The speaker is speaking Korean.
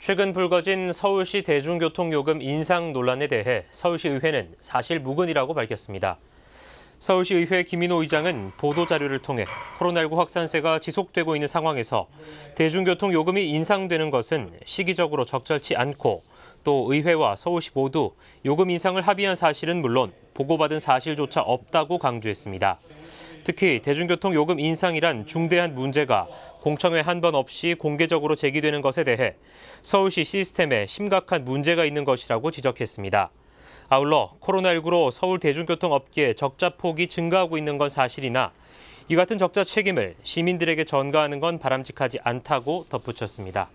최근 불거진 서울시 대중교통요금 인상 논란에 대해 서울시의회는 사실 무근이라고 밝혔습니다. 서울시의회 김인호 의장은 보도자료를 통해 코로나19 확산세가 지속되고 있는 상황에서 대중교통요금이 인상되는 것은 시기적으로 적절치 않고 또 의회와 서울시 모두 요금 인상을 합의한 사실은 물론 보고받은 사실조차 없다고 강조했습니다. 특히 대중교통 요금 인상이란 중대한 문제가 공청회 한 번 없이 공개적으로 제기되는 것에 대해 서울시 시스템에 심각한 문제가 있는 것이라고 지적했습니다. 아울러 코로나19로 서울 대중교통 업계의 적자 폭이 증가하고 있는 건 사실이나 이 같은 적자 책임을 시민들에게 전가하는 건 바람직하지 않다고 덧붙였습니다.